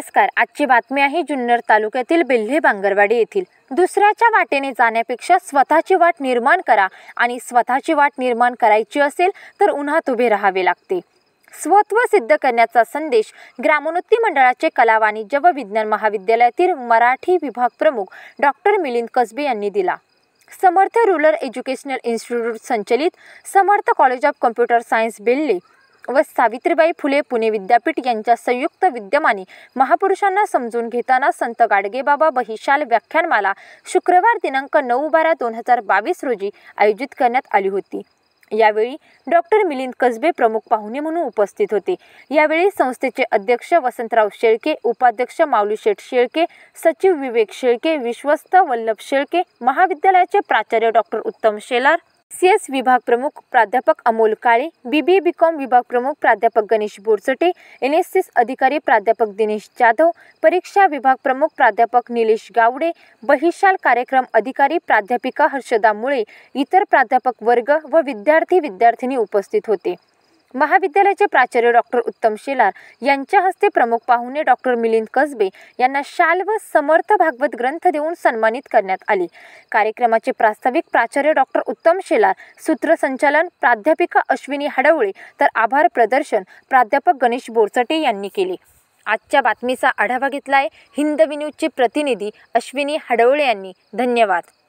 नमस्कार आजची बातमी आहे जुन्नर तालुक्यातील बेल्हे बांगरवाडी येथील दुसऱ्याच्या वाटेने जाण्यापेक्षा स्वतःची वाट निर्माण करा आणि स्वतःची वाट निर्माण करायची असेल तर उन्हात उभे राहावे लागते स्वत्व सिद्ध करण्याचा संदेश ग्रामोन्नती मंडळाचे कला वाणिज्य व विज्ञान महाविद्यालयातील मराठी विभाग प्रमुख डॉक्टर मिलिंद कसबे यांनी दिला समर्थ रुरल एज्युकेशनल इन्स्टिट्यूट संचलित Samarth college of computer science Belhe व सावित्रीबाई फुले पुणे विद्यापीठ यांच्या संयुक्त विद्यमाने महापुरुषांना समजून घेताना संत गाडगेबाबा बहिशाल व्याख्यानमाला शुक्रवार दिनांक नऊ बारा दोन हजार बावीस रोजी आयोजित करण्यात आली होती यावेळी डॉक्टर मिलिंद कसबे प्रमुख पाहुणे म्हणून उपस्थित होते यावेळी संस्थेचे अध्यक्ष वसंतराव शेळके उपाध्यक्ष माऊली शेठ शेळके सचिव विवेक शेळके विश्वस्त वल्लभ शेळके महाविद्यालयाचे प्राचार्य डॉक्टर उत्तम शेलार सी एस विभाग प्रमुख प्राध्यापक अमोल काळे बी बी बी कॉम विभाग प्रमुख प्राध्यापक गणेश बोरचटे एन अधिकारी प्राध्यापक दिनेश जाधव परीक्षा विभाग प्रमुख प्राध्यापक निलेश गावडे बहिशाल कार्यक्रम अधिकारी प्राध्यापिका हर्षदा मुळे इतर प्राध्यापक वर्ग व विद्यार्थी विद्यार्थिनी उपस्थित होते महाविद्यालयाचे प्राचार्य डॉक्टर उत्तम शेलार यांच्या हस्ते प्रमुख पाहुणे डॉक्टर मिलिंद कसबे यांना शाल व समर्थ भागवत ग्रंथ देऊन सन्मानित करण्यात आले कार्यक्रमाचे प्रास्ताविक प्राचार्य डॉक्टर उत्तम शेलार सूत्रसंचालन प्राध्यापिका अश्विनी हडवळे तर आभार प्रदर्शन प्राध्यापक गणेश बोरसटे यांनी केले आजच्या बातमीचा आढावा घेतला आहे हिंदवी न्यूजचे प्रतिनिधी अश्विनी हडवळे यांनी धन्यवाद